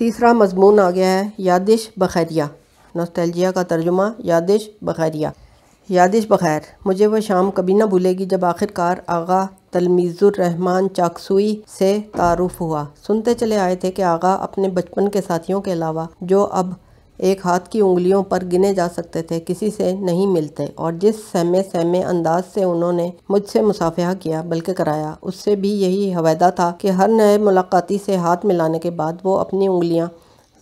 तीसरा मजमून आ गया है यादिश बखैरिया नस्तलजिया का तर्जुमा यादिश बखैरिया यादिश बखैर मुझे वह शाम कभी ना भूलेगी जब आखिरकार आगा तलमीज़ुररहमान चाकसुई से तारुफ हुआ सुनते चले आए थे कि आगा अपने बचपन के साथियों के अलावा जो अब एक हाथ की उंगलियों पर गिने जा सकते थे किसी से नहीं मिलते और जिस सहमे सहमे अंदाज से उन्होंने मुझसे मुसाफिया किया बल्कि कराया उससे भी यही हवैदा था कि हर नए मुलाकाती से हाथ मिलाने के बाद वो अपनी उंगलियां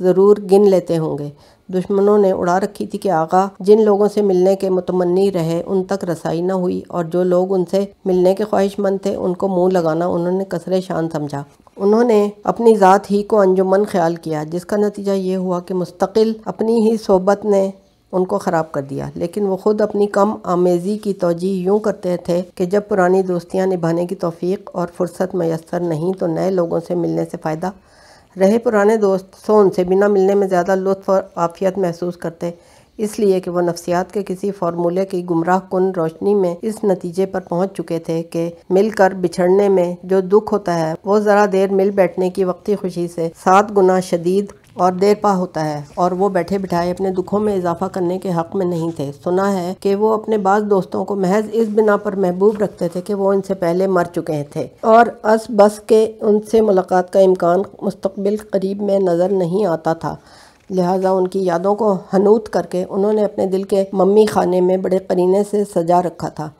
ज़रूर गिन लेते होंगे दुश्मनों ने उड़ा रखी थी कि आगा जिन लोगों से मिलने के मुतमनी रहे उन तक रसाई न हुई और जो लोग उनसे मिलने के ख्वाहिशमंद थे उनको मुंह लगाना उन्होंने कसरे शान समझा उन्होंने अपनी ज़ात ही को अंजुमन ख्याल किया जिसका नतीजा ये हुआ कि मुस्तकिल अपनी ही सोबत ने उनको ख़राब कर दिया लेकिन वो ख़ुद अपनी कम आमेज़ी की तोजी यूँ करते थे कि जब पुरानी दोस्तियाँ निभाने की तोफ़ी और फुर्सत मैसर नहीं तो नए लोगों से मिलने से फ़ायदा रहे पुराने दोस्तों उनसे बिना मिलने में ज़्यादा लुत्फ और आफियत महसूस करते इसलिए कि वो नफ्सियात के किसी फार्मूले की गुमराह कन रोशनी में इस नतीजे पर पहुंच चुके थे कि मिलकर बिछड़ने में जो दुख होता है वो ज़रा देर मिल बैठने की वक्ती खुशी से सात गुना शदीद और देर पा होता है और वो बैठे बिठाए अपने दुखों में इजाफा करने के हक में नहीं थे सुना है कि वो अपने बाज़ दोस्तों को महज इस बिना पर महबूब रखते थे कि वो इनसे पहले मर चुके थे और अस बस के उनसे मुलाकात का इम्कान मुस्तबिल करीब में नज़र नहीं आता था लिहाजा उनकी यादों को हनूत करके उन्होंने अपने दिल के मम्मी खाने में बड़े करीने से सजा रखा था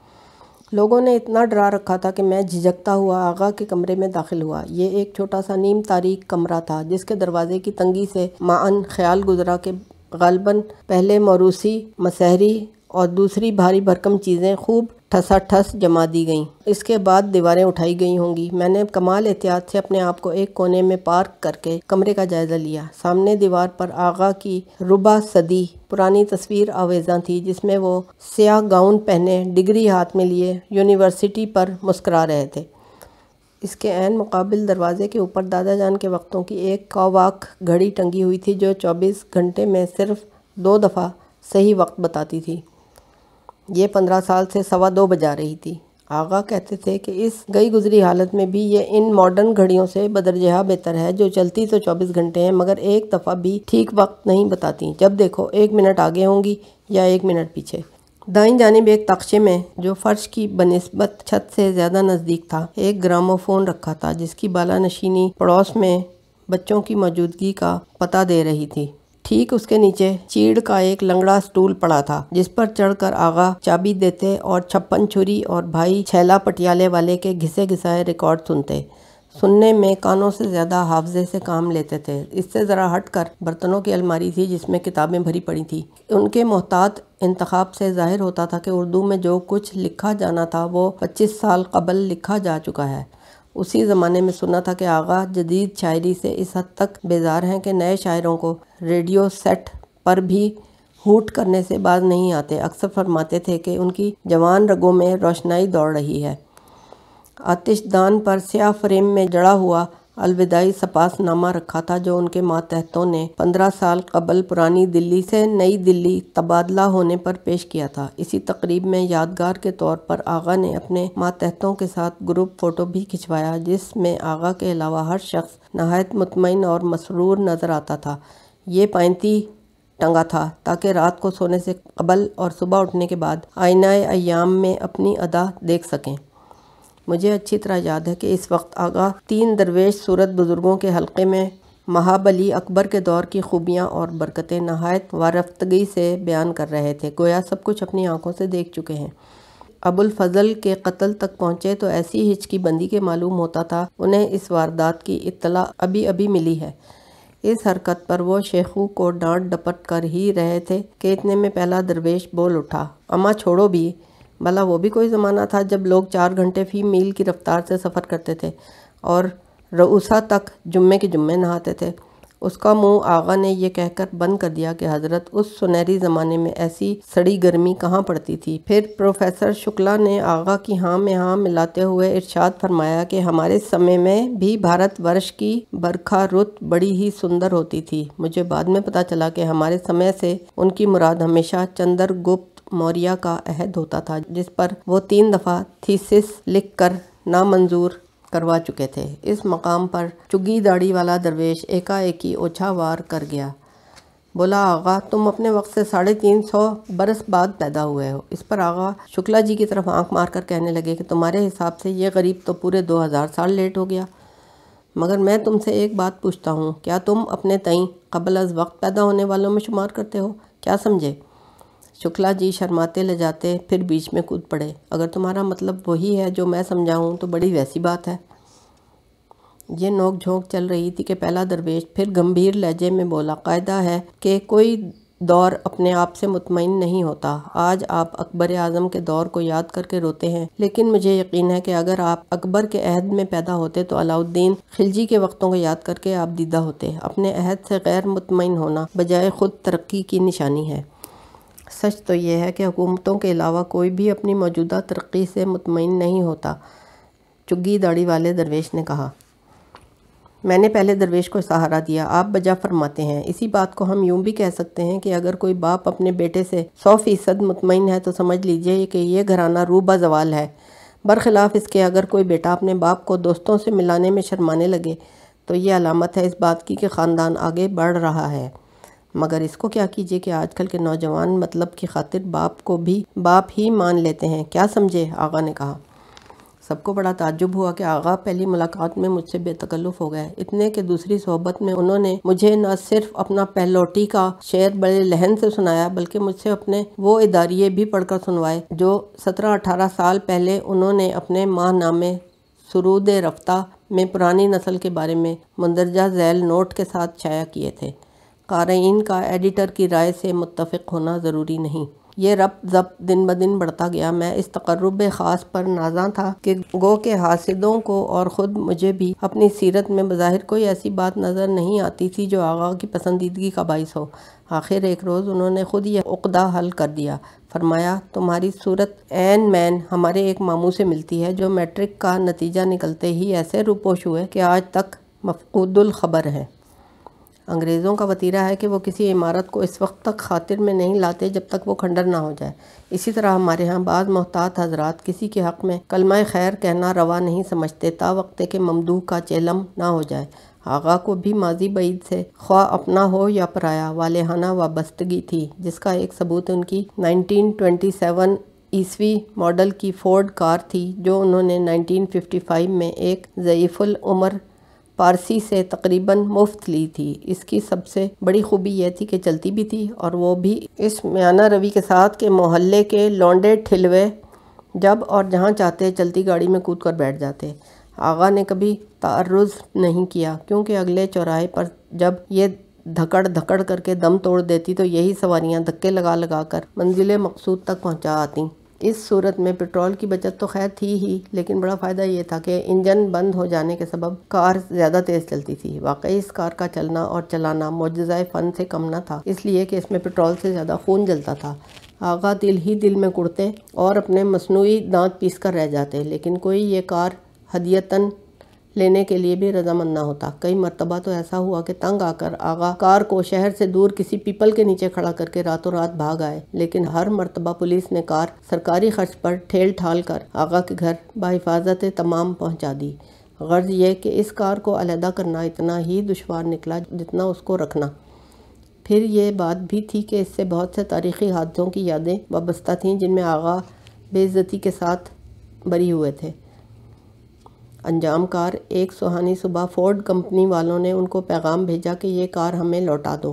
लोगों ने इतना डरा रखा था कि मैं झिझकता हुआ आगा के कमरे में दाखिल हुआ ये एक छोटा सा नीम तारीख कमरा था जिसके दरवाजे की तंगी से मान ख्याल गुजरा के गलबन पहले मौरूसी मसहरी और दूसरी भारी भरकम चीज़ें खूब ठसा थस जमा दी गईं इसके बाद दीवारें उठाई गई होंगी मैंने कमाल एहतियात से अपने आप को एक कोने में पार्क करके कमरे का जायज़ा लिया सामने दीवार पर आगा की रुबा सदी पुरानी तस्वीर आवेजा थी जिसमें वो स्याह गाउन पहने डिग्री हाथ में लिए यूनिवर्सिटी पर मुस्करा रहे थे इसके एन मुकाबिल दरवाजे के ऊपर दादा जान के वक्तों की एक कावाक घड़ी टंगी हुई थी जो 24 घंटे में सिर्फ दो दफ़ा सही वक्त बताती थी ये पंद्रह साल से सवा दो बजा रही थी आगा कहते थे कि इस गई गुजरी हालत में भी ये इन मॉडर्न घड़ियों से बदरजहा बेहतर है जो चलती तो 24 घंटे हैं मगर एक दफ़ा भी ठीक वक्त नहीं बताती जब देखो एक मिनट आगे होंगी या एक मिनट पीछे दाई जानब एक तख्शे में जो फर्श की बनस्बत छत से ज़्यादा नज़दीक था एक ग्रामोफोन रखा था जिसकी बाला नशीनी पड़ोस में बच्चों की मौजूदगी का पता दे रही थी ठीक उसके नीचे चीड़ का एक लंगड़ा स्टूल पड़ा था जिस पर चढ़कर आगा चाबी देते और छप्पन छुरी और भाई छैला पटियाले वाले के घिसे घिसाए रिकॉर्ड सुनते सुनने में कानों से ज़्यादा हाफजे से काम लेते थे इससे ज़रा हट कर बर्तनों की अलमारी थी जिसमें किताबें भरी पड़ी थी उनके मोहतात इंतखब से जाहिर होता था कि उर्दू में जो कुछ लिखा जाना था वो 25 साल कबल लिखा जा चुका है उसी ज़माने में सुना था कि आगा जदीद शायरी से इस हद तक बेजार हैं कि नए शायरों को रेडियो सेट पर भी हूट करने से बाज नहीं आते अक्सर फरमाते थे कि उनकी जवान रगों में रोशनाई दौड़ रही है आतिशदान पर स्याह फ्रेम में जड़ा हुआ अलविदाई सपासनामा रखा था जो उनके मातहतों ने 15 साल कबल पुरानी दिल्ली से नई दिल्ली तबादला होने पर पेश किया था इसी तकरीब में यादगार के तौर पर आगा ने अपने मातहतों के साथ ग्रुप फोटो भी खिंचवाया जिसमें आगा के अलावा हर शख्स नहायत मुतमिन और मसरूर नजर आता था ये पैंती टंगा था ताकि रात को सोने से कबल और सुबह उठने के बाद आयनाए अयाम में अपनी अदा देख सकें मुझे अच्छी तरह याद है कि इस वक्त आगा तीन दरवेश सूरत बुज़ुर्गों के हल्के में महाबली अकबर के दौर की खूबियाँ और बरकतें नहायत वारफ्तगी से बयान कर रहे थे गोया सब कुछ अपनी आंखों से देख चुके हैं अबुल फजल के कत्ल तक पहुँचे तो ऐसी हिचकी बंदी के मालूम होता था उन्हें इस वारदात की इतला अभी अभी मिली है इस हरकत पर वो शेखू को डांट डपट कर ही रहे थे कि इतने में पहला दरवेश बोल उठा अम्मा छोड़ो भी भला वो भी कोई ज़माना था जब लोग चार घंटे फ़ी मील की रफ़्तार से सफ़र करते थे और रऊसा तक जुम्मे के जुम्मे नहाते थे उसका मुंह आगा ने यह कह कहकर बंद कर दिया कि हज़रत उस सुनहरी ज़माने में ऐसी सड़ी गर्मी कहाँ पड़ती थी फिर प्रोफेसर शुक्ला ने आगा की हाँ में हाँ मिलाते हुए इरशाद फरमाया कि हमारे समय में भी भारत वर्ष की बरखा रुत बड़ी ही सुंदर होती थी मुझे बाद में पता चला कि हमारे समय से उनकी मुराद हमेशा चंद्रगुप्त मौर्य का अहद होता था जिस पर वो तीन दफ़ा थीसिस लिखकर नामंजूर करवा चुके थे इस मकाम पर चुगी दाढ़ी वाला दरवेश ओछा वार कर गया बोला आगा तुम अपने वक्त से साढ़े तीन सौ बरस बाद पैदा हुए हो इस पर आगा शुक्ला जी की तरफ आंख मार कर कहने लगे कि तुम्हारे हिसाब से ये गरीब तो पूरे दो हज़ार साल लेट हो गया मगर मैं तुमसे एक बात पूछता हूँ क्या तुम अपने तई कबल अज़ वक्त पैदा होने वालों में शुमार करते हो क्या समझे शुक्ला जी शर्माते ले जाते फिर बीच में कूद पड़े अगर तुम्हारा मतलब वही है जो मैं समझाऊँ तो बड़ी वैसी बात है ये नोक झोंक चल रही थी कि पहला दरवेश फिर गंभीर लहजे में बोला कायदा है कि कोई दौर अपने आप से मुतमिन नहीं होता आज आप अकबर आज़म के दौर को याद करके रोते हैं लेकिन मुझे यकीन है कि अगर आप अकबर के अहद में पैदा होते तो अलाउद्दीन खिलजी के वक्तों को याद करके आप दीदा होते अपने अहद से गैर मुतमिन होना बजाय खुद तरक्की की निशानी है सच तो यह है कि हुकूमतों के अलावा कोई भी अपनी मौजूदा तरक्की से मुतमिन नहीं होता चुग्गी दाढ़ी वाले दरवेश ने कहा मैंने पहले दरवेश को सहारा दिया आप बजा फरमाते हैं इसी बात को हम यूं भी कह सकते हैं कि अगर कोई बाप अपने बेटे से सौ फीसद मुतमिन है तो समझ लीजिए कि यह घराना रूबा जवाल है बरखिलाफ़ इसके अगर कोई बेटा अपने बाप को दोस्तों से मिलाने में शर्माने लगे तो ये अलामत है इस बात की कि ख़ानदान आगे बढ़ रहा है मगर इसको क्या कीजिए कि आजकल के नौजवान मतलब की खातिर बाप को भी बाप ही मान लेते हैं क्या समझे आगा ने कहा सबको बड़ा ताजुब हुआ कि आगा पहली मुलाकात में मुझसे बेतकल्लुफ हो गए इतने के दूसरी सोहबत में उन्होंने मुझे न सिर्फ अपना पहलोटी का शेर बड़े लहन से सुनाया बल्कि मुझसे अपने वो इदारिये भी पढ़कर सुनवाए जो सत्रह अठारह साल पहले उन्होंने अपने माहनामे सरूद रफ्ता में पुरानी नस्ल के बारे में मंदरजा जैल नोट के साथ शाया किए थे क़ारीन का एडिटर की राय से मुतफ़ होना ज़रूरी नहीं ये रब जब दिन ब दिन बढ़ता गया मैं इस तकरब ख़ास पर नाजा था कि गो के हासिदों को और ख़ुद मुझे भी अपनी सीरत में बज़ाहिर कोई ऐसी बात नज़र नहीं आती थी जो आगा की पसंदीदगी का बायस हो आखिर एक रोज़ उन्होंने ख़ुद यह उकदा हल कर दिया फरमाया तुम्हारी सूरत एन मैन हमारे एक मामू से मिलती है जो मैट्रिक का नतीजा निकलते ही ऐसे रूपोश हुए कि आज तक मफकूदुल ख़बर है अंग्रेज़ों का वतीरा है कि वो किसी इमारत को इस वक्त तक खातिर में नहीं लाते जब तक वो खंडर ना हो जाए इसी तरह हमारे यहाँ बाद मोहतात हजरात किसी के हक़ में कलमा खैर कहना रवा नहीं समझते ता वक्त के ममदू का चेलम ना हो जाए आगा को भी माजी बीद से ख्वा अपना हो या पराया वालेहाना वाबस्तगी थी जिसका एक सबूत उनकी 1927 ईस्वी मॉडल की फोर्ड कार थी जो उन्होंने 1955 में एक ज़यीफ़ुल उमर फ़ारसी से तकरीबन मुफ्त ली थी इसकी सबसे बड़ी खूबी यह थी कि चलती भी थी और वो भी इस म्याना रवि के साथ के मोहल्ले के लौंडे ठिलवे जब और जहाँ चाहते चलती गाड़ी में कूद कर बैठ जाते आगा ने कभी तारुज़ नहीं किया क्योंकि अगले चौराहे पर जब ये धकड़ धकड़ करके दम तोड़ देती तो यही सवारियाँ धक्के लगा लगा कर मंजिल मकसूद तक पहुँचा आती इस सूरत में पेट्रोल की बचत तो खैर थी ही लेकिन बड़ा फ़ायदा ये था कि इंजन बंद हो जाने के सबब कार ज़्यादा तेज़ चलती थी वाकई इस कार का चलना और चलाना मुजज़ा फ़न से कम ना था इसलिए कि इसमें पेट्रोल से ज़्यादा खून जलता था आगा दिल ही दिल में कुड़ते और अपने मसनू दांत पीस कर रह जाते लेकिन कोई ये कार हदियतन लेने के लिए भी रजामंद ना होता कई मरतबा तो ऐसा हुआ कि तंग आकर आगा कार को शहर से दूर किसी पीपल के नीचे खड़ा करके रातों रात भाग आए लेकिन हर मरतबा पुलिस ने कार सरकारी खर्च पर ठेल ठाल कर आगा के घर बाहिफाजत तमाम पहुँचा दी गर्ज यह कि इस कार को अलहदा करना इतना ही दुशवार निकला जितना उसको रखना फिर ये बात भी थी कि इससे बहुत से तारीखी हादसों की यादें वाबस्ता थीं जिनमें आगा बेज़ती के साथ बरी हुए थे अंजाम कार एक सुहानी सुबह फोर्ड कंपनी वालों ने उनको पैगाम भेजा कि ये कार हमें लौटा दो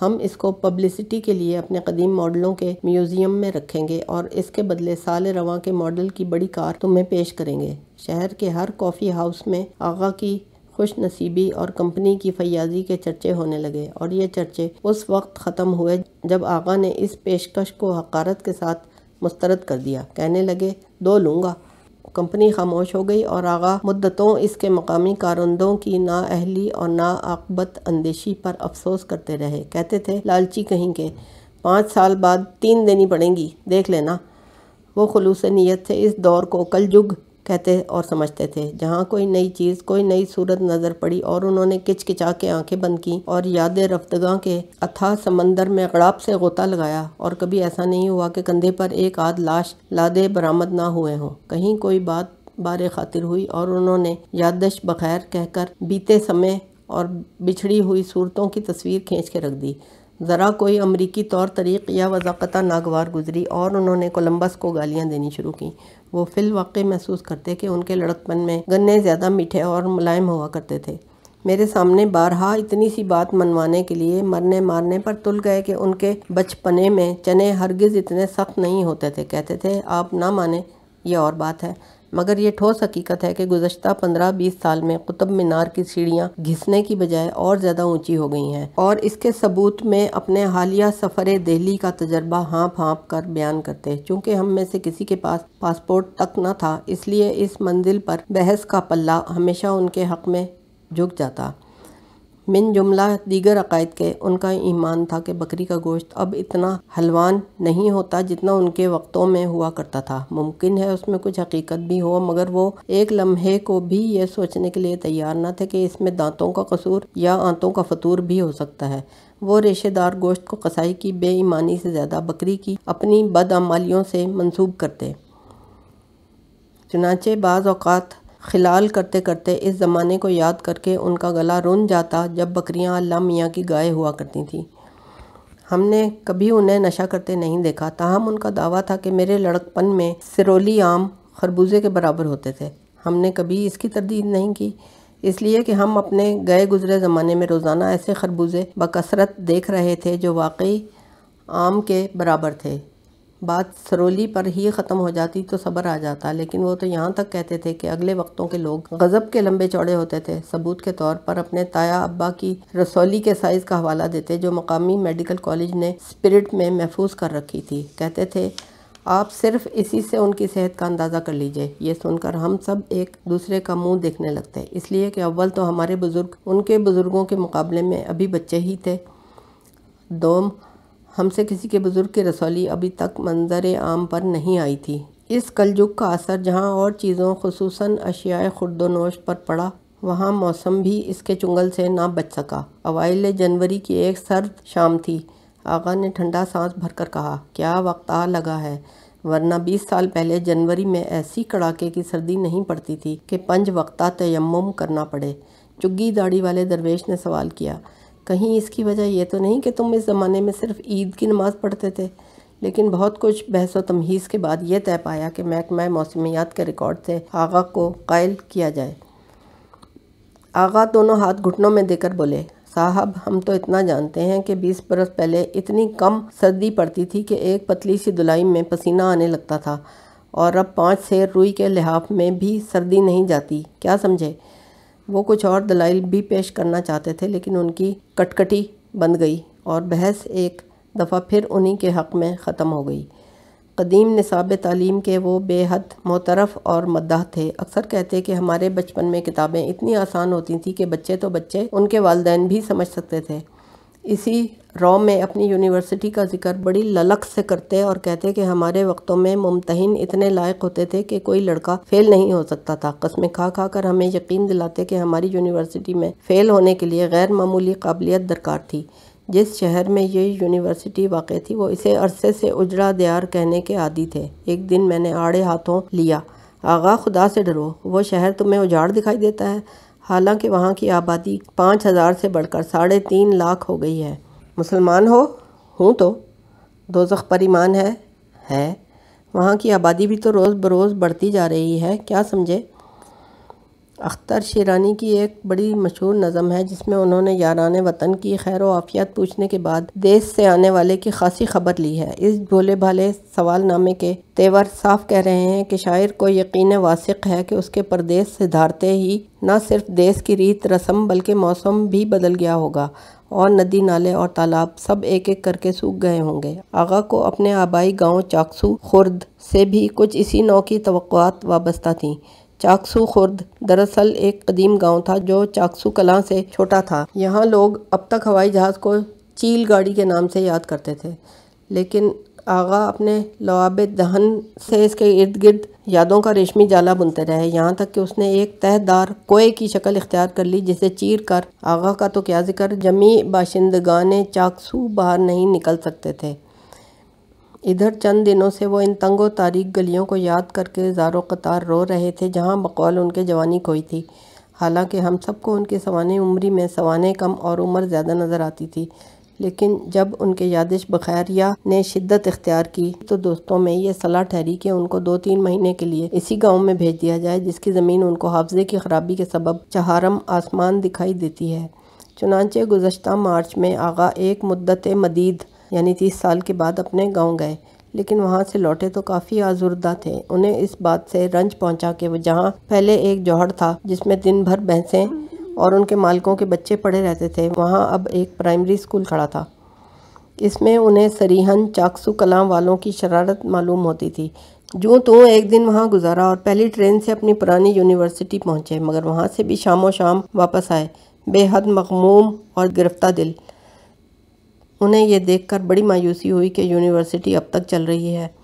हम इसको पब्लिसिटी के लिए अपने कदीम मॉडलों के म्यूज़ियम में रखेंगे और इसके बदले साल रवा के मॉडल की बड़ी कार तुम्हें पेश करेंगे शहर के हर कॉफ़ी हाउस में आगा की खुश नसीबी और कंपनी की फयाजी के चर्चे होने लगे और ये चर्चे उस वक्त ख़त्म हुए जब आगा ने इस पेशकश को हकारत के साथ मुस्तरद कर दिया कहने लगे दो लूँगा कंपनी खामोश हो गई और आगा मुद्दतों इसके मकामी कारंदों की नाअहली और आकबत अंदेशी पर अफसोस करते रहे कहते थे लालची कहीं के पाँच साल बाद तीन देनी पड़ेंगी देख लेना वो खलूस नीयत से इस दौर को कल युग कहते और समझते थे जहाँ कोई नई चीज़ कोई नई सूरत नज़र पड़ी और उन्होंने किचकिचा के आंखें बंद की और याद रफ्तगा के अथाह समंदर में गड़ाब से गोता लगाया और कभी ऐसा नहीं हुआ कि कंधे पर एक आध लाश लादे बरामद ना हुए हों कहीं कोई बात बार खातिर हुई और उन्होंने यादश बखैर कहकर बीते समय और बिछड़ी हुई सूरतों की तस्वीर खींच के रख दी ज़रा कोई अमरीकी तौर तरीक़ या वजाकता नागवार गुजरी और उन्होंने कोलंबस को गालियाँ देनी शुरू की वो फिल वाकई महसूस करते कि उनके लड़कपन में गन्ने ज़्यादा मीठे और मुलायम हुआ करते थे मेरे सामने बारहा इतनी सी बात मनवाने के लिए मरने मारने पर तुल गए कि उनके बचपने में चने हरगिज़ इतने सख्त नहीं होते थे कहते थे आप ना माने ये और बात है मगर ये ठोस हकीकत है कि गुजशत पंद्रह बीस साल में कुतुब मीनार की सीढ़ियाँ घिसने की बजाय और ज़्यादा ऊंची हो गई हैं और इसके सबूत में अपने हालिया सफ़र दिल्ली का तजर्बा हाँप हाँप कर बयान करते चूँकि हम में से किसी के पास पासपोर्ट तक न था इसलिए इस मंजिल पर बहस का पल्ला हमेशा उनके हक में झुक जाता मिन जुमला दीगर अकायद के उनका ईमान था कि बकरी का गोश्त अब इतना हलवान नहीं होता जितना उनके वक्तों में हुआ करता था मुमकिन है उसमें कुछ हकीकत भी हो मगर वो एक लम्हे को भी यह सोचने के लिए तैयार ना थे कि इसमें दांतों का कसूर या आंतों का फतूर भी हो सकता है वो रेशेदार गोश्त को कसाई की बेईमानी से ज़्यादा बकरी की अपनी बदअमालियों से मंसूब करते चुनाचे बाज़ अवत खिलाल करते करते इस ज़माने को याद करके उनका गला रुन जाता जब बकरियां अल्लाह मियाँ की गाय हुआ करती थीं हमने कभी उन्हें नशा करते नहीं देखा ताहम उनका दावा था कि मेरे लड़कपन में सिरोली आम खरबूजे के बराबर होते थे हमने कभी इसकी तरदीद नहीं की इसलिए कि हम अपने गए गुजरे ज़माने में रोज़ाना ऐसे खरबूजे बकसरत देख रहे थे जो वाकई आम के बराबर थे बात सरोली पर ही ख़त्म हो जाती तो सब्र आ जाता लेकिन वो तो यहाँ तक कहते थे कि अगले वक्तों के लोग गज़ब के लंबे चौड़े होते थे सबूत के तौर पर अपने ताया अब्बा की रसौली के साइज़ का हवाला देते जो मकामी मेडिकल कॉलेज ने स्पिरिट में महफूज कर रखी थी कहते थे आप सिर्फ इसी से उनकी सेहत का अंदाज़ा कर लीजिए ये सुनकर हम सब एक दूसरे का मुंह देखने लगते हैं इसलिए कि अव्वल तो हमारे बुज़ुर्ग उनके बुज़ुर्गों के मुकाबले में अभी बच्चे ही थे दोम हमसे किसी के बुज़ुर्ग की रसौली अभी तक मंजर आम पर नहीं आई थी इस कलयुग का असर जहाँ और चीज़ों खसूस अशियाए खुर्दोनोश पर पड़ा वहाँ मौसम भी इसके चुंगल से ना बच सका अवाइल जनवरी की एक सर्द शाम थी आगा ने ठंडा सांस भरकर कहा क्या वक्त आ लगा है वरना 20 साल पहले जनवरी में ऐसी कड़ाके की सर्दी नहीं पड़ती थी कि पंच वक्ता तयम करना पड़े चुग्गी दाढ़ी वाले दरवेश ने सवाल किया कहीं इसकी वजह ये तो नहीं कि तुम इस ज़माने में सिर्फ ईद की नमाज़ पढ़ते थे लेकिन बहुत कुछ बहस व तमहीज़ के बाद यह तय पाया कि महकमा मौसमियात के रिकॉर्ड से आगा को कायल किया जाए आगा दोनों हाथ घुटनों में देकर बोले साहब हम तो इतना जानते हैं कि 20 बरस पहले इतनी कम सर्दी पड़ती थी कि एक पतली सी धुलाई में पसीना आने लगता था और अब पाँच से रुई के लिहाफ में भी सर्दी नहीं जाती क्या समझे वो कुछ और दलाइल भी पेश करना चाहते थे लेकिन उनकी कटकटी बंद गई और बहस एक दफ़ा फिर उन्हीं के हक़ में ख़त्म हो गई कदीम नसाब तलीम के वो बेहद मोतरफ और मद्दाह थे अक्सर कहते कि हमारे बचपन में किताबें इतनी आसान होती थी कि बच्चे तो बच्चे उनके वालदेन भी समझ सकते थे इसी रॉ में अपनी यूनिवर्सिटी का जिक्र बड़ी ललक से करते और कहते कि हमारे वक्तों में मुमतहिन इतने लायक होते थे कि कोई लड़का फेल नहीं हो सकता था कस्में खा खा कर हमें यकीन दिलाते कि हमारी यूनिवर्सिटी में फेल होने के लिए गैर मामूली काबिलियत दरकार थी जिस शहर में ये यूनिवर्सिटी वाक़ थी वो इसे अरसे से उजड़ा दियार कहने के आदि थे एक दिन मैंने आड़े हाथों लिया आगा खुदा से डरो वो शहर तुम्हें उजाड़ दिखाई देता है हालांकि वहाँ की आबादी पाँच हज़ार से बढ़कर साढ़े तीन लाख हो गई है मुसलमान हो हूँ तो दो पर ईमान है है वहाँ की आबादी भी तो रोज़ बरोज़ बढ़ती जा रही है क्या समझे अख्तर शेरानी की एक बड़ी मशहूर नज़म है जिसमें उन्होंने यारान वतन की खैर आफियत पूछने के बाद देश से आने वाले की खासी खबर ली है इस भोले भाले सवाल नामे के तेवर साफ कह रहे हैं कि शायर को यकीन वासिक है कि उसके परदेश सिधारते ही न सिर्फ देश की रीत रस्म बल्कि मौसम भी बदल गया होगा और नदी नाले और तालाब सब एक एक करके सूख गए होंगे आगा को अपने आबाई गांव चाकसू खुर्द से भी कुछ इसी नौ की तो वाबस्ता थी चाकसू खुर्द दरअसल एक कदीम गांव था जो चाकसू कलां से छोटा था यहाँ लोग अब तक हवाई जहाज़ को चील गाड़ी के नाम से याद करते थे लेकिन आगा अपने लवाब दहन से इसके इर्द गिर्द यादों का रेशमी जाला बुनते रहे यहाँ तक कि उसने एक तहदार कोए की शक्ल इख्तियार कर ली जिसे चीर कर आगा का तो क्या जिक्र जमी बाशिंदगा चाकसू बाहर नहीं निकल सकते थे इधर चंद दिनों से वो इन तंगो तारीख गलियों को याद करके ज़ारो कतार रो रहे थे जहाँ बकौल उनके जवानी खोई थी हालांकि हम सबको उनकी सवाने उम्री में सवाने कम और उम्र ज़्यादा नज़र आती थी लेकिन जब उनके यादिश बखैरिया ने शिद्दत इख्तियार की तो दोस्तों में ये सलाह ठहरी कि उनको दो तीन महीने के लिए इसी गांव में भेज दिया जाए जिसकी ज़मीन उनको हाफजे की खराबी के सबब चहारम आसमान दिखाई देती है चुनाचे गुजशत मार्च में आगा एक मुद्दत मदीद यानी तीस साल के बाद अपने गांव गए लेकिन वहां से लौटे तो काफ़ी आजुर्दा थे उन्हें इस बात से रंज पहुंचा कि जहाँ पहले एक जौहर था जिसमें दिन भर भैंसें और उनके मालिकों के बच्चे पड़े रहते थे वहाँ अब एक प्राइमरी स्कूल खड़ा था इसमें उन्हें सरीहन चाकसू कलाम वालों की शरारत मालूम होती थी जो तो एक दिन वहाँ गुजारा और पहली ट्रेन से अपनी पुरानी यूनिवर्सिटी पहुँचे मगर वहाँ से भी शामो शाम वापस आए बेहद मखमूम और गिरफ्तार दिल उन्हें यह देखकर बड़ी मायूसी हुई कि यूनिवर्सिटी अब तक चल रही है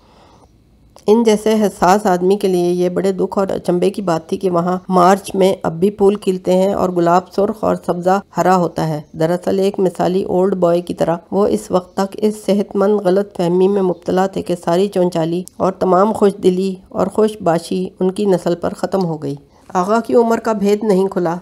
इन जैसे हसास आदमी के लिए यह बड़े दुख और अचंभे की बात थी कि वहाँ मार्च में अब भी फूल खिलते हैं और गुलाब सुर्ख और सब्जा हरा होता है दरअसल एक मिसाली ओल्ड बॉय की तरह वो इस वक्त तक इस सेहतमंद गलत फहमी में मुबतला थे कि सारी चौंचाली और तमाम खुश दिली और खुशबाशी उनकी नस्ल पर ख़त्म हो गई आगा की उम्र का भेद नहीं खुला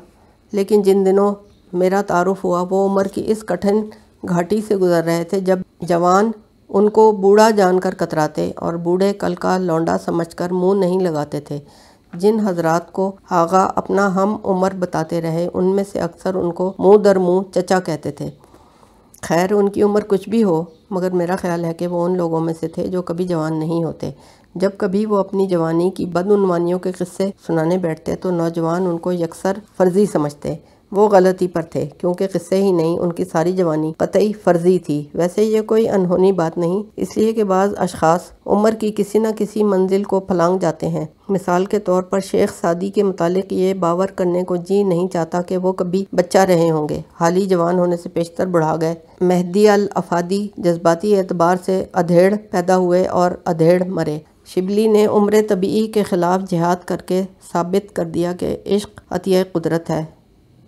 लेकिन जिन दिनों मेरा तारुफ हुआ वो उम्र की इस कठिन घाटी से गुजर रहे थे जब जवान उनको बूढ़ा जानकर कतराते और बूढ़े कल का लौंडा समझकर मुंह नहीं लगाते थे जिन हजरात को आगा अपना हम उम्र बताते रहे उनमें से अक्सर उनको मुंह दर मुंह चचा कहते थे खैर उनकी उम्र कुछ भी हो मगर मेरा ख्याल है कि वो उन लोगों में से थे जो कभी जवान नहीं होते जब कभी वो अपनी जवानी की बदनवानियों के किस्से सुनाने बैठते तो नौजवान उनको यकसर फर्जी समझते वो गलती पर थे क्योंकि किस्से ही नहीं उनकी सारी जवानी कतई फर्जी थी वैसे ये कोई अनहोनी बात नहीं इसलिए कि बाज़ अशखास उम्र की किसी न किसी मंजिल को फलांग जाते हैं मिसाल के तौर पर शेख सादी के मुतालिक ये बावर करने को जी नहीं चाहता कि वो कभी बच्चा रहे होंगे हाल ही जवान होने से पेशतर बढ़ा गए मेहदी अल अफादी जज्बाती एतबार से अधेड़ पैदा हुए और अधेड़ मरे शिबली ने उम्र तबी के ख़िलाफ़ जिहाद करके साबित कर दिया कि इश्क अतिय कुदरत है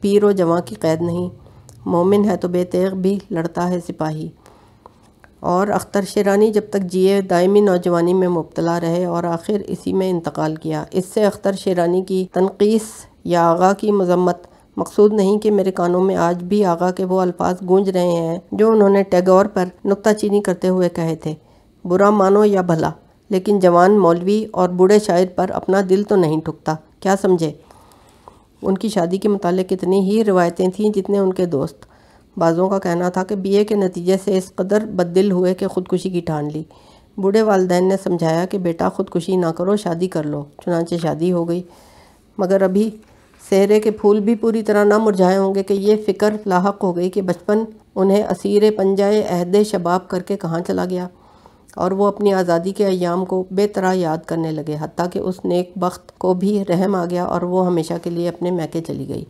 पीर और जवां की कैद नहीं मोमिन है तो बेतेग भी लड़ता है सिपाही और अख्तर शेरानी जब तक जिए दायमी नौजवानी में मुबतला रहे और आखिर इसी में इंतकाल किया इससे अख्तर शेरानी की तनकीस या आगा की मजम्मत मकसूद नहीं कि मेरे कानों में आज भी आगा के वो अल्फाज गूंज रहे हैं जो उन्होंने टैगोर पर नुकताचीनी करते हुए कहे थे बुरा मानो या भला लेकिन जवान मौलवी और बूढ़े शायर पर अपना दिल तो नहीं ठुकता क्या समझे उनकी शादी के मतलब कितनी ही रिवायतें थीं जितने उनके दोस्त बाज़ों का कहना था कि बीए के नतीजे से इस कदर बददिल हुए कि ख़ुदकुशी की ठान ली बूढ़े वालदेन ने समझाया कि बेटा ख़ुदकुशी ना करो शादी कर लो चुनाचे शादी हो गई मगर अभी सेहरे के फूल भी पूरी तरह ना मुरझाए होंगे कि ये फ़िक्र लाक हो गई कि बचपन उन्हें असीर पंजाए अहद शबाब करके कहाँ चला गया और वो अपनी आज़ादी के अयाम को बेतरह याद करने लगे हती कि उस नेक बख्त को भी रहम आ गया और वो हमेशा के लिए अपने मैके चली गई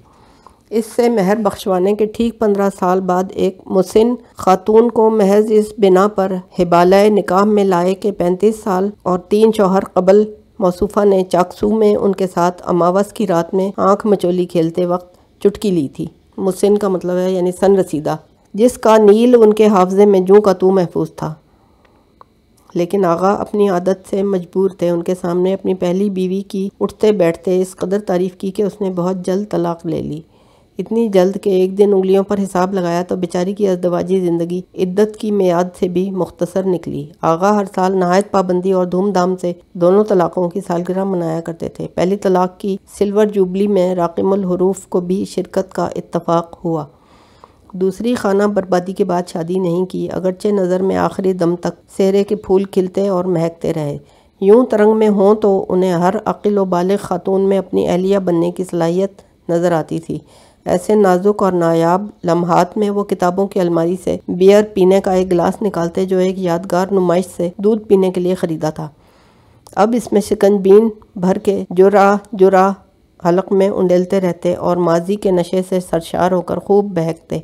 इससे महर बख्शवाने के ठीक पंद्रह साल बाद एक मुसिन खातून को महज इस बिना पर हिबालय निकाह में लाए के पैंतीस साल और तीन शौहर कबल मौसूफ़ा ने चाकसू में उनके साथ अमावस की रात में आंख मचोली खेलते वक्त चुटकी ली थी मुसिन का मतलब है यानी सन रसीदा जिसका नील उनके हाफजे में जू का तू महफूज था लेकिन आगा अपनी आदत से मजबूर थे उनके सामने अपनी पहली बीवी की उठते बैठते इस कदर तारीफ़ की कि उसने बहुत जल्द तलाक ले ली इतनी जल्द के एक दिन उंगलियों पर हिसाब लगाया तो बेचारी की अजदवाजी ज़िंदगी इद्दत की मियाद से भी मुख्तसर निकली आगा हर साल नहायत पाबंदी और धूमधाम से दोनों तलाक़ों की सालगिरह मनाया करते थे पहली तलाक की सिल्वर जुबली में राकिमुल हरूफ को भी शिरकत का इतफाक़ हुआ दूसरी खाना बर्बादी के बाद शादी नहीं की अगरचे नज़र में आखिरी दम तक सेहरे के फूल खिलते और महकते रहे यूं तरंग में हों तो उन्हें हर अकिल व खातून में अपनी अहलिया बनने की सलाहियत नज़र आती थी ऐसे नाजुक और नायाब लम्हात में वो किताबों की अलमारी से बियर पीने का एक गिलास निकालते जो एक यादगार नुमाइश से दूध पीने के लिए ख़रीदा था अब इसमें शिकंजबीन भर के जुरा जुरा हलक में उंडेलते रहते और माजी के नशे से सरशार होकर खूब बहकते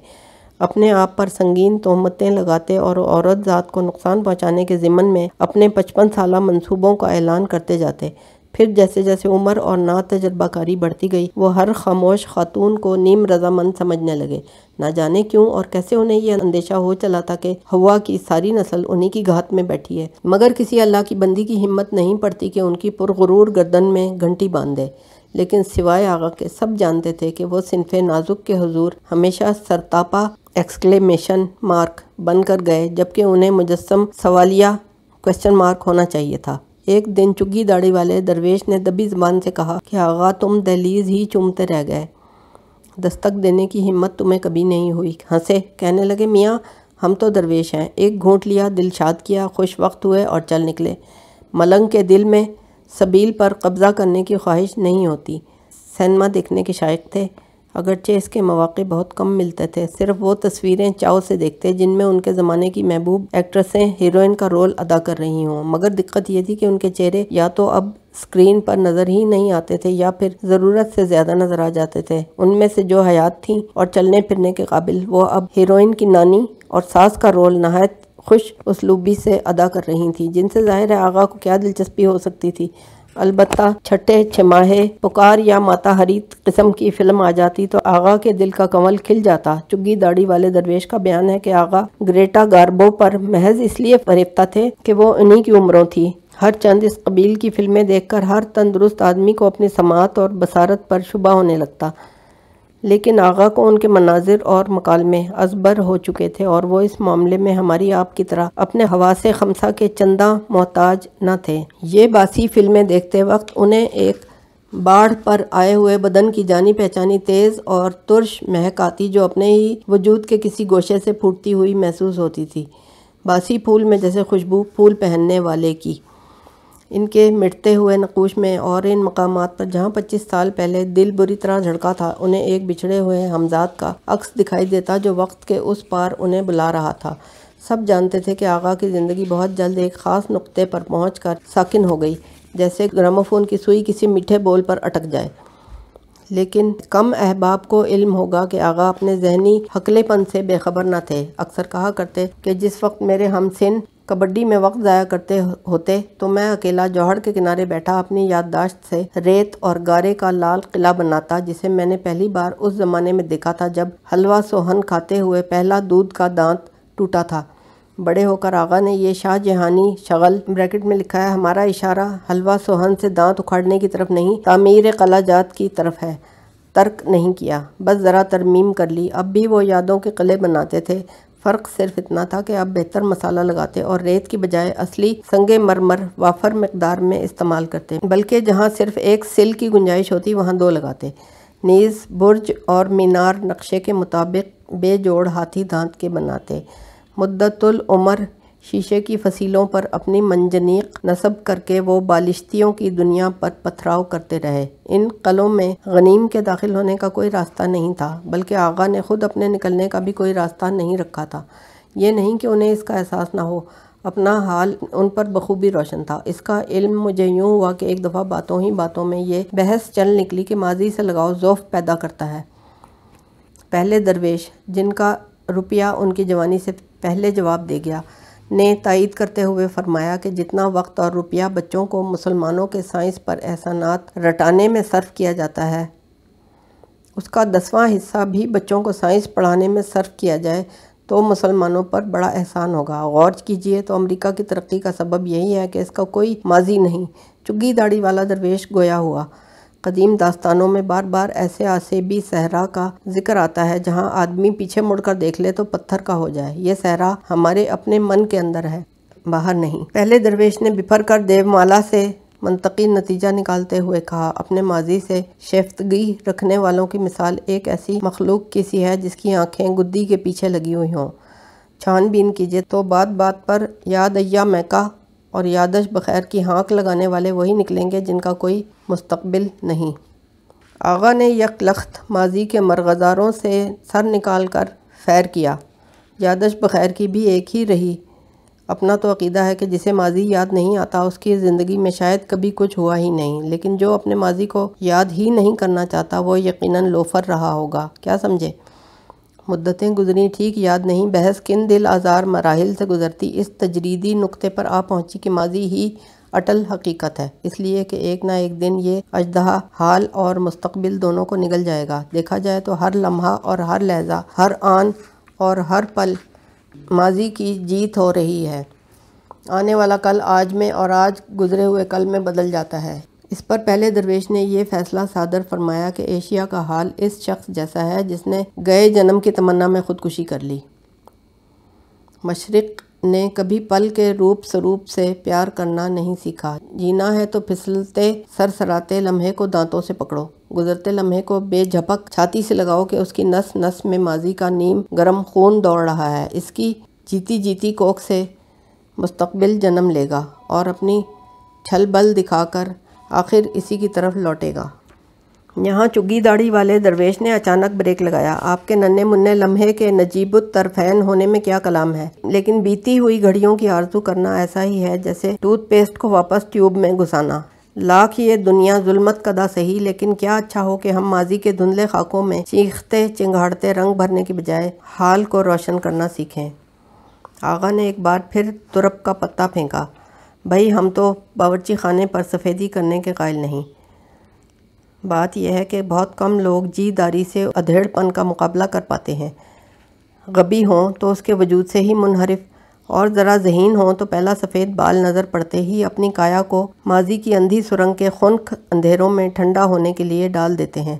अपने आप पर संगीन तोहमतें लगाते और औरत ज़ात को नुकसान पहुंचाने के ज़िमन में अपने पचपन साल मंसूबों का ऐलान करते जाते फिर जैसे जैसे उम्र और ना तजर्बाकारी बढ़ती गई वो हर खामोश खातून को नीम रजामंद समझने लगे ना जाने क्यों और कैसे उन्हें यह अंदेशा हो चला था कि हवा की सारी नस्ल उन्हीं की घात में बैठी है मगर किसी अल्लाह की बंदी की हिम्मत नहीं पड़ती कि उनकी पुरगरूर गर्दन में घंटी बांध दे लेकिन सिवाय आगा के सब जानते थे कि वो सिनफ नाजुक के हजूर हमेशा सरतापा एक्सक्लेमेशन मार्क बनकर गए जबकि उन्हें मुजस्म सवालिया क्वेश्चन मार्क होना चाहिए था एक दिन चुगी दाढ़ी वाले दरवेश ने दबी ज़बान से कहा कि आगा तुम दहलीज ही चूमते रह गए दस्तक देने की हिम्मत तुम्हें कभी नहीं हुई हंसे कहने लगे मियाँ हम तो दरवेश हैं एक घूट लिया दिल शाद किया खुश वक्त हुए और चल निकले मलंग के दिल में सबील पर कब्ज़ा करने की ख्वाहिश नहीं होती सैनमा देखने के शायक थे अगरचे इसके मौाक़े बहुत कम मिलते थे सिर्फ वो तस्वीरें चाव से देखते जिनमें उनके ज़माने की महबूब एक्ट्रेसें हीरोइन का रोल अदा कर रही हों मगर दिक्कत ये थी कि उनके चेहरे या तो अब स्क्रीन पर नज़र ही नहीं आते थे या फिर ज़रूरत से ज़्यादा नज़र आ जाते थे उनमें से जो हयात थी और चलने फिरने के काबिल वह अब हीरोइन की नानी और सास का रोल नहायत खुश उसलूबी से अदा कर रही थी जिनसे ज़ाहिर है आगा को क्या दिलचस्पी हो सकती थी अलबत्त छठे छमाहे पुकार या माता हरी किस्म की फिल्म आ जाती तो आगा के दिल का कंवल खिल जाता चुग्गी दाढ़ी वाले दरवेश का बयान है कि आगा ग्रेटा गार्बो पर महज इसलिए फरेबता थे कि वो उन्हीं की उम्रों थी हर चंद इस कबील की फिल्में देखकर हर तंदुरुस्त आदमी को अपनी समात और बसारत पर शुबा होने लगता लेकिन आगा को उनके मनाजिर और मकाल में असबर हो चुके थे और वो इस मामले में हमारी आपकी तरह अपने हवा से खमसा के चंदा मोहताज न थे ये बासी फिल्में देखते वक्त उन्हें एक बाढ़ पर आए हुए बदन की जानी पहचानी तेज और तुर्श महक आती जो अपने ही वजूद के किसी गोशे से फूटती हुई महसूस होती थी बासी फूल में जैसे खुशबू फूल पहनने वाले की इनके मिटते हुए नकूश में और इन मकाम पर जहाँ पच्चीस साल पहले दिल बुरी तरह झड़का था उन्हें एक बिछड़े हुए हमजाद का अक्स दिखाई देता जो वक्त के उस पार उन्हें बुला रहा था सब जानते थे कि आगा की ज़िंदगी बहुत जल्द एक ख़ास नुक्ते पर पहुँच कर साकिन हो गई जैसे ग्रामोफोन की सुई किसी मीठे बोल पर अटक जाए लेकिन कम अहबाब को इल्म होगा कि आगा अपने जहनी हकलेपन से बेखबर न थे अक्सर कहा करते कि जिस वक्त मेरे हमसिन कबड्डी में वक्त ज़ाया करते होते तो मैं अकेला जौहर के किनारे बैठा अपनी याददाश्त से रेत और गारे का लाल किला बनाता जिसे मैंने पहली बार उस ज़माने में देखा था जब हलवा सोहन खाते हुए पहला दूध का दांत टूटा था बड़े होकर आगा ने यह शाहजहानी शगल ब्रैकेट में लिखा है हमारा इशारा हलवा सोहन से दांत उखाड़ने की तरफ नहीं तामीर कलाजात की तरफ है तर्क नहीं किया बस ज़रा तरमीम कर ली अब भी वो यादों के कले बनाते थे फ़र्क सिर्फ इतना था कि आप बेहतर मसाला लगाते और रेत की बजाय असली संगे मरमर वाफर मकदार में इस्तेमाल करते बल्कि जहाँ सिर्फ एक सिल की गुंजाइश होती वहाँ दो लगाते नीज़ बुर्ज और मीनार नक्शे के मुताबिक बेजोड़ हाथी दांत के बनाते मुद्दतुल उमर शीशे की फसीलों पर अपनी मंजनीक नसब करके वो बालिश्तियों की दुनिया पर पथराव करते रहे इन कलों में गनीम के दाखिल होने का कोई रास्ता नहीं था बल्कि आगा ने खुद अपने निकलने का भी कोई रास्ता नहीं रखा था ये नहीं कि उन्हें इसका एहसास ना हो अपना हाल उन पर बखूबी रोशन था इसका इल्म मुझे यूँ हुआ कि एक दफ़ा बातों ही बातों में ये बहस चल निकली कि माजी से लगाव ज़ोफ़ पैदा करता है पहले दरवेश जिनका रुपया उनकी जवानी से पहले जवाब दे गया ने तइद करते हुए फरमाया कि जितना वक्त और रुपया बच्चों को मुसलमानों के साइंस पर एहसानात रटाने में सर्फ किया जाता है उसका दसवां हिस्सा भी बच्चों को साइंस पढ़ाने में सर्फ किया जाए तो मुसलमानों पर बड़ा एहसान होगा गौर कीजिए तो अमेरिका की तरक्की का सबब यही है कि इसका कोई माजी नहीं चुग्गी दाढ़ी वाला दरवेश गोया हुआ कदीम दास्तानों में बार बार ऐसे आसेबी सहरा का जिक्र आता है जहां आदमी पीछे मुड़कर देख ले तो पत्थर का हो जाए ये सहरा हमारे अपने मन के अंदर है बाहर नहीं पहले दरवेश ने बिफर कर देवमाला से मनतकी नतीजा निकालते हुए कहा अपने माजी से शेफ्तगी रखने वालों की मिसाल एक ऐसी मखलूक की सी है जिसकी आंखें गुद्दी के पीछे लगी हुई हों छानबीन कीजिए तो बात बात पर याद अय्या मैका और यादश बखैर की हाँक लगाने वाले वही निकलेंगे जिनका कोई मुस्तबिल नहीं आगा ने यक लख्त माजी के मरगजारों से सर निकाल कर फ़ैर किया यादश बखैर की भी एक ही रही अपना तो अकीदा है कि जिसे माजी याद नहीं आता उसकी ज़िंदगी में शायद कभी कुछ हुआ ही नहीं लेकिन जो अपने माजी को याद ही नहीं करना चाहता वो यकीनन लोफर रहा होगा क्या समझे मुद्दतें गुजरी ठीक याद नहीं बहस किन दिल आज़ार मराहल से गुजरती इस तजरीदी नुक्ते पर आ पहुंची कि माजी ही अटल हकीकत है इसलिए कि एक ना एक दिन ये अजदहा हाल और मुस्तबिल दोनों को निगल जाएगा देखा जाए तो हर लम्हा और हर लहजा हर आन और हर पल माजी की जीत हो रही है आने वाला कल आज में और आज गुजरे हुए कल में बदल जाता है इस पर पहले दरवेश ने यह फैसला सादर फरमाया कि एशिया का हाल इस शख्स जैसा है जिसने गए जन्म की तमन्ना में ख़ुदकुशी कर ली मशरक़ ने कभी पल के रूप स्वरूप से प्यार करना नहीं सीखा जीना है तो फिसलते सरसराते लम्हे को दांतों से पकड़ो गुजरते लम्हे को बेझपक छाती से लगाओ कि उसकी नस नस में माजी का नीम गर्म खून दौड़ रहा है इसकी जीती जीती कोख से मुस्तबिल जन्म लेगा और अपनी छल बल दिखाकर आखिर इसी की तरफ लौटेगा यहाँ चुगी दाढ़ी वाले दरवेश ने अचानक ब्रेक लगाया आपके नन्हे मुन्ने लम्हे के नजीबुत तरफैन होने में क्या कलाम है लेकिन बीती हुई घड़ियों की आरजू करना ऐसा ही है जैसे टूथपेस्ट को वापस ट्यूब में घुसाना लाख ये दुनिया जुलमत कदा सही लेकिन क्या अच्छा हो कि हम माजी के धुंधले खाकों में चीखते चिंगाड़ते रंग भरने की बजाय हाल को रोशन करना सीखें आगा ने एक बार फिर तुरप का पत्ता फेंका भाई हम तो बावर्ची खाने पर सफ़ेदी करने के कायल नहीं बात यह है कि बहुत कम लोग जीदारी से अधेड़पन का मुकाबला कर पाते हैं गबी हों तो उसके वजूद से ही मुनहरफ और ज़रा जहीन हों तो पहला सफ़ेद बाल नज़र पड़ते ही अपनी काया को माजी की अंधी सुरंग के खुनक अंधेरों में ठंडा होने के लिए डाल देते हैं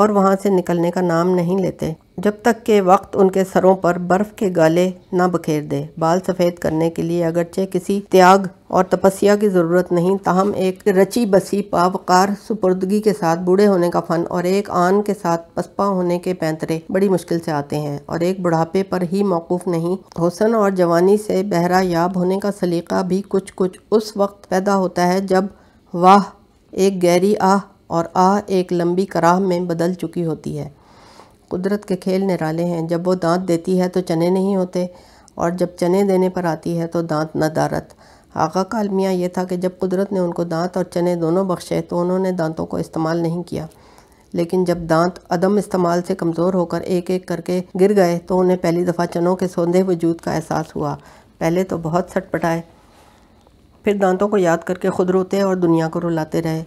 और वहाँ से निकलने का नाम नहीं लेते जब तक के वक्त उनके सरों पर बर्फ़ के गाले ना बखेर दे बाल सफ़ेद करने के लिए अगरचे किसी त्याग और तपस्या की ज़रूरत नहीं तहम एक रची बसी पावकार सुपुर्दगी के साथ बूढ़े होने का फ़न और एक आन के साथ पसपा होने के पैंतरे बड़ी मुश्किल से आते हैं और एक बुढ़ापे पर ही मौकूफ़ नहीं हुसन और जवानी से बहरा याब होने का सलीका भी कुछ कुछ उस वक्त पैदा होता है जब वाह एक गहरी आह और आह एक लंबी कराह में बदल चुकी होती है कुदरत के खेल निराले हैं जब वो दांत देती है तो चने नहीं होते और जब चने देने पर आती है तो दांत नदारत आगा का अलमिया ये था कि जब कुदरत ने उनको दांत और चने दोनों बख्शे तो उन्होंने दांतों को इस्तेमाल नहीं किया लेकिन जब दांत अदम इस्तेमाल से कमज़ोर होकर एक एक करके गिर गए तो उन्हें पहली दफ़ा चनों के सौंधे वजूद का एहसास हुआ पहले तो बहुत सटपटाए फिर दांतों को याद करके खुद रोते और दुनिया को रुलाते रहे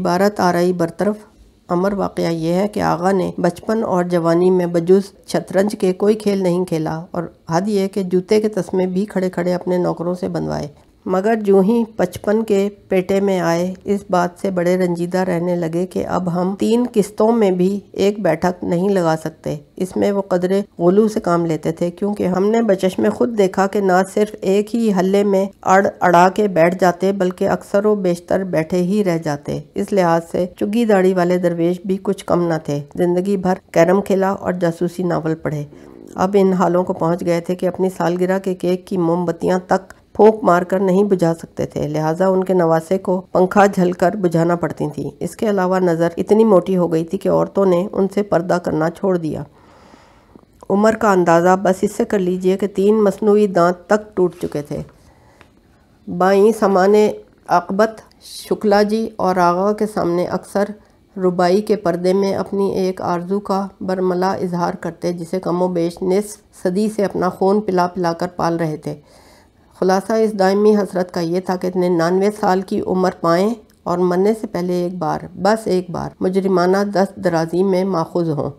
इबारत आ रही बरतरफ अमर वाक़ यह है कि आगा ने बचपन और जवानी में बजूस शतरंज के कोई खेल नहीं खेला और हद यह कि जूते के तस्मे भी खड़े खड़े अपने नौकरों से बनवाए मगर यूं ही बचपन के पेटे में आए इस बात से बड़े रंजीदा रहने लगे कि अब हम तीन किस्तों में भी एक बैठक नहीं लगा सकते इसमें वो कदरे गोलू से काम लेते थे क्योंकि हमने बचश में खुद देखा कि ना सिर्फ एक ही हल्ले में अड़ अड़ा के बैठ जाते बल्कि अक्सर व बेशतर बैठे ही रह जाते इस लिहाज से चुगी दाढ़ी वाले दरवेश भी कुछ कम न थे जिंदगी भर कैरम खेला और जासूसी नावल पढ़े अब इन हालों को पहुंच गए थे कि अपनी सालगिरह के केक की मोमबत्तियां तक फूक मारकर नहीं बुझा सकते थे लिहाजा उनके नवासे को पंखा झलकर बुझाना पड़ती थी इसके अलावा नज़र इतनी मोटी हो गई थी कि औरतों ने उनसे पर्दा करना छोड़ दिया उम्र का अंदाज़ा बस इससे कर लीजिए कि तीन मसनू दांत तक टूट चुके थे बाई समाने अकबत शुक्ला जी और आगा के सामने अक्सर रुबाई के पर्दे में अपनी एक आरजू का बरमला इजहार करते जिसे कमो बेश सदी से अपना खून पिला पिला कर पाल रहे थे खुलासा इस दायमी हसरत का ये था कि इतने नानवे साल की उम्र पाएँ और मरने से पहले एक बार बस एक बार मुजरिमाना दस्त दराजी में माखूज हों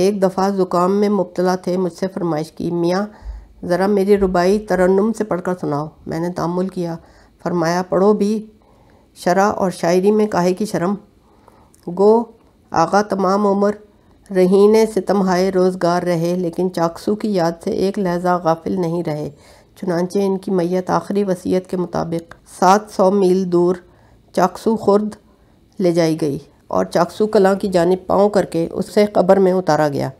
एक दफ़ा ज़ुकाम में मुबतला थे मुझसे फरमाइश की मियाँ ज़रा मेरी रुबाई तरन्नुम से पढ़कर सुनाओ मैंने तामुल किया फरमाया पढ़ो भी शरा और शायरी में काहे की शर्म गो आगा तमाम उम्र रहीने सितम हाय रोज़गार रहे लेकिन चाकसू की याद से एक लहजा गाफिल नहीं रहे चुनाचे इनकी मैत आखिरी वसीयत के मुताबिक सात सौ मील दूर चाकसू खुर्द ले जाई गई और चाकसू कला की जानब पाँव करके उससे कब्र में उतारा गया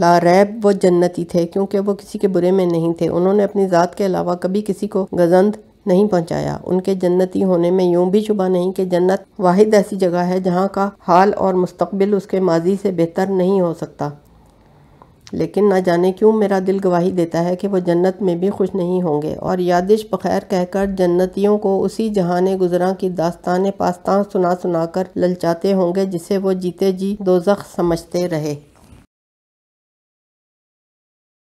लारैब वो जन्नती थे क्योंकि वो किसी के बुरे में नहीं थे उन्होंने अपनी ज़ात के अलावा कभी किसी को गजंद नहीं पहुंचाया उनके जन्नती होने में यूं भी शुबा नहीं कि जन्नत वाहिद ऐसी जगह है जहां का हाल और मुस्तबिल उसके माजी से बेहतर नहीं हो सकता लेकिन ना जाने क्यों मेरा दिल गवाही देता है कि वो जन्नत में भी खुश नहीं होंगे और यादिश बखैर कहकर जन्नतियों को उसी जहान गुजरा की दास्तान पास्तान सुना सुनाकर ललचाते होंगे जिसे वो जीते जी दोजख समझते रहे